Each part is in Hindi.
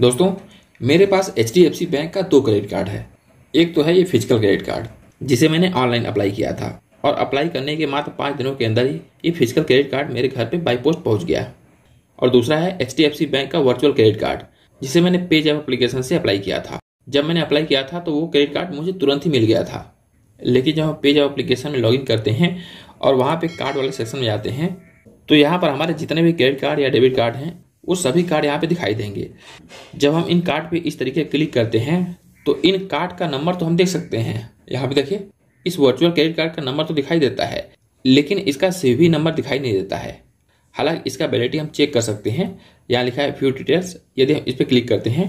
दोस्तों मेरे पास एच बैंक का दो क्रेडिट कार्ड है एक तो है ये फिजिकल क्रेडिट कार्ड जिसे मैंने ऑनलाइन अप्लाई किया था और अप्लाई करने के मात्र पाँच दिनों के अंदर ही ये फिजिकल क्रेडिट कार्ड मेरे घर पे बाई पोस्ट पहुंच गया और दूसरा है एच बैंक का वर्चुअल क्रेडिट कार्ड जिसे मैंने पेज ऐप अप्लीकेशन से अप्लाई किया था जब मैंने अप्लाई किया था तो वो क्रेडिट कार्ड मुझे तुरंत ही मिल गया था लेकिन जब हम पेज ऐप अप्लीकेशन में लॉगिन करते हैं और वहाँ पर कार्ड वाले सेक्शन में जाते हैं तो यहाँ पर हमारे जितने भी क्रेडिट कार्ड या डेबिट कार्ड हैं वो सभी कार्ड यहाँ पे दिखाई देंगे जब हम इन कार्ड पे इस तरीके क्लिक करते हैं तो इन कार्ड का नंबर तो हम देख सकते हैं यहाँ पे देखिए इस वर्चुअल क्रेडिट कार्ड का नंबर तो दिखाई देता है लेकिन इसका सीवी नंबर दिखाई नहीं देता है हालांकि इसका वैलिडिटी हम चेक कर सकते हैं यहाँ लिखा है फ्यू डिटेल्स यदि हम इस पर क्लिक करते हैं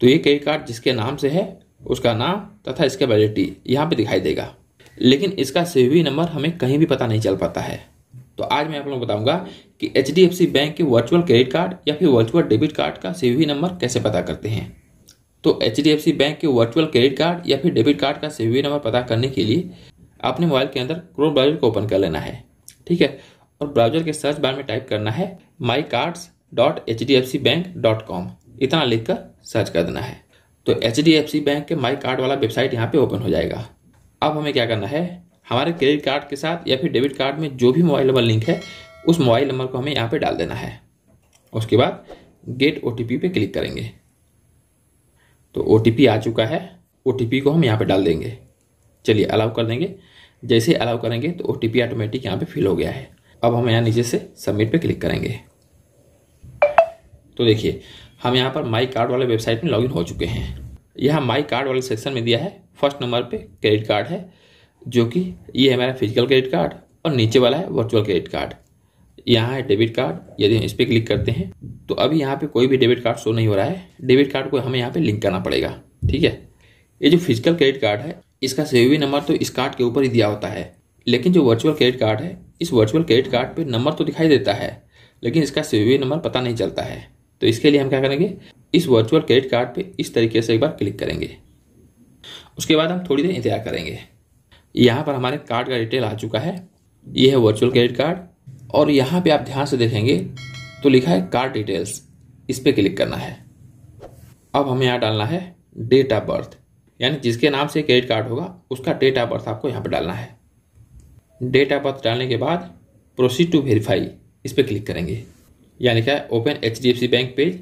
तो ये क्रेडिट कार्ड जिसके नाम से है उसका नाम तथा इसका वैलिडिटी यहाँ पर दिखाई देगा लेकिन इसका सेवी नंबर हमें कहीं भी पता नहीं चल पाता है तो आज मैं आप लोग बताऊंगा कि एच बैंक के वर्चुअल क्रेडिट कार्ड या फिर वर्चुअल डेबिट कार्ड का सी नंबर कैसे पता करते हैं तो एच बैंक के वर्चुअल क्रेडिट कार्ड या फिर डेबिट कार्ड का सी नंबर पता करने के लिए अपने मोबाइल के अंदर क्रोम ब्राउजर को ओपन कर लेना है ठीक है और ब्राउजर के सर्च बार में टाइप करना है my cards dot H D F C bank dot com इतना लिखकर सर्च कर देना है तो H D F C bank के माई कार्ड वाला वेबसाइट यहाँ पे ओपन हो जाएगा अब हमें क्या करना है हमारे क्रेडिट कार्ड के साथ या फिर डेबिट कार्ड में जो भी मोबाइल नंबर लिंक है उस मोबाइल नंबर को हमें यहाँ पर डाल देना है उसके बाद गेट ओ पे क्लिक करेंगे तो ओ आ चुका है ओ को हम यहाँ पर डाल देंगे चलिए अलाउ कर देंगे जैसे अलाउ करेंगे तो ओ ऑटोमेटिक यहाँ पर फिल हो गया है अब हम यहाँ नीचे से सबमिट पे क्लिक करेंगे तो देखिए हम यहाँ पर माई कार्ड वाले वेबसाइट में लॉगिन हो चुके हैं यहाँ माई कार्ड वाले सेक्शन में दिया है फर्स्ट नंबर पे क्रेडिट कार्ड है जो कि ये है मेरा फिजिकल क्रेडिट कार्ड और नीचे वाला है वर्चुअल क्रेडिट कार्ड यहाँ है डेबिट कार्ड यदि हम इस पर क्लिक करते हैं तो अभी यहाँ पे कोई भी डेबिट कार्ड शो नहीं हो रहा है डेबिट कार्ड को हमें यहाँ पे लिंक करना पड़ेगा ठीक है ये जो फिजिकल क्रेडिट कार्ड है इसका सेवी नंबर तो इस कार्ड के ऊपर ही दिया होता है लेकिन जो वर्चुअल क्रेडिट कार्ड है इस वर्चुअल क्रेडिट कार्ड पर नंबर तो दिखाई देता है लेकिन इसका सेवी नंबर पता नहीं चलता है तो इसके लिए हम क्या करेंगे इस वर्चुअल क्रेडिट कार्ड पर इस तरीके से एक बार क्लिक करेंगे उसके बाद हम थोड़ी देर इंतजार करेंगे यहाँ पर हमारे कार्ड का डिटेल आ चुका है ये है वर्चुअल क्रेडिट कार्ड और यहाँ पे आप ध्यान से देखेंगे तो लिखा है कार्ड डिटेल्स इस पर क्लिक करना है अब हमें यहाँ डालना है डेट ऑफ बर्थ यानी जिसके नाम से क्रेडिट कार्ड होगा उसका डेट ऑफ बर्थ आपको यहाँ पर डालना है डेट ऑफ बर्थ डालने के बाद प्रोसीड टू वेरीफाई इस पर क्लिक करेंगे यहाँ लिखा है open H D F C bank page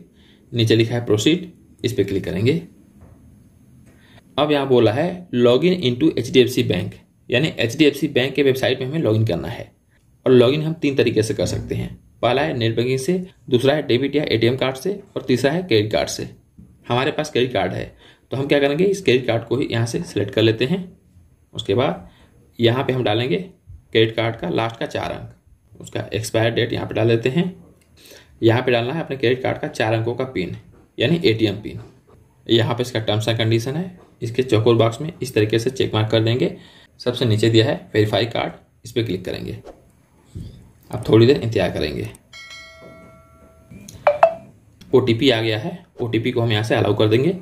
नीचे लिखा है प्रोसीड इस पर क्लिक करेंगे अब यहाँ बोला है log in into H D F C bank यानी एच बैंक के वेबसाइट में हमें लॉगिन करना है और लॉगिन हम तीन तरीके से कर सकते हैं पहला है नेट बैंकिंग से दूसरा है डेबिट या एटीएम कार्ड से और तीसरा है क्रेडिट कार्ड से हमारे पास क्रेडिट कार्ड है तो हम क्या करेंगे इस क्रेडिट कार्ड को ही यहाँ से सिलेक्ट कर लेते हैं उसके बाद यहाँ पे हम डालेंगे क्रेडिट कार्ड का लास्ट का चार अंक उसका एक्सपायर डेट यहाँ पे डाल देते हैं यहाँ पे डालना है अपने क्रेडिट कार्ड का चार अंकों का पिन यानी ए पिन यहाँ पर इसका टर्म्स एंड कंडीशन है इसके चौकोर बॉक्स में इस तरीके से चेक मार्क कर देंगे सबसे नीचे दिया है वेरीफाई कार्ड इस पर क्लिक करेंगे अब थोड़ी देर इंतजार करेंगे ओ आ गया है ओ को हम यहाँ से अलाउ कर देंगे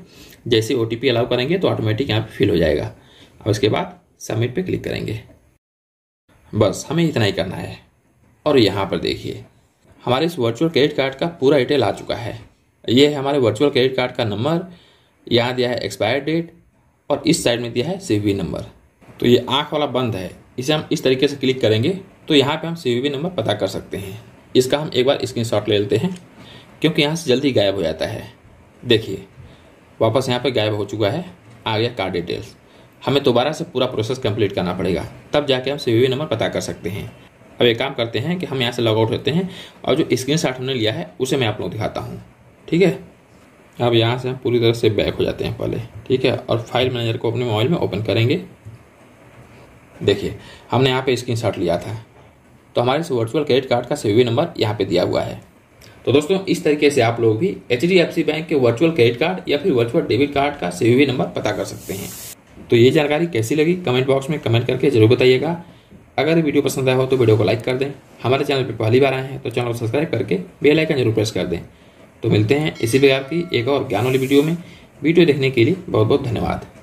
जैसे ओ टी अलाउ करेंगे तो ऑटोमेटिक यहाँ पे फिल हो जाएगा अब इसके बाद सबमिट पे क्लिक करेंगे बस हमें इतना ही करना है और यहाँ पर देखिए हमारे इस वर्चुअल क्रेडिट कार्ड का पूरा डिटेल आ चुका है ये है हमारे वर्चुअल क्रेडिट कार्ड का नंबर यहाँ दिया है एक्सपायर डेट और इस साइड में दिया है सी नंबर तो ये आँख वाला बंद है इसे हम इस तरीके से क्लिक करेंगे तो यहाँ पे हम सी नंबर पता कर सकते हैं इसका हम एक बार शॉट ले लेते हैं क्योंकि यहाँ से जल्दी गायब हो जाता है देखिए वापस यहाँ पे गायब हो चुका है आ गया कार डिटेल्स हमें दोबारा से पूरा प्रोसेस कंप्लीट करना पड़ेगा तब जाके हम सी नंबर पता कर सकते हैं अब एक काम करते हैं कि हम यहाँ से लॉग आउट होते हैं और जो स्क्रीन शॉट हमने लिया है उसे मैं आप लोग दिखाता हूँ ठीक है अब यहाँ से हम पूरी तरह से बैक हो जाते हैं पहले ठीक है और फाइल मैनेजर को अपने मोबाइल में ओपन करेंगे देखिए हमने यहाँ पे स्क्रीन लिया था तो हमारे इस वर्चुअल क्रेडिट कार्ड का सी नंबर यहाँ पे दिया हुआ है तो दोस्तों इस तरीके से आप लोग भी एच बैंक के वर्चुअल क्रेडिट कार्ड या फिर वर्चुअल डेबिट कार्ड का सी नंबर पता कर सकते हैं तो ये जानकारी कैसी लगी कमेंट बॉक्स में कमेंट करके जरूर बताइएगा अगर वीडियो पसंद आया हो तो वीडियो को लाइक कर दें हमारे चैनल पर पहली बार आए हैं तो चैनल को सब्सक्राइब करके बेल आइकन जरूर प्रेस कर दें तो मिलते हैं इसी प्रकार की एक और ज्ञान वाली वीडियो में वीडियो देखने के लिए बहुत बहुत धन्यवाद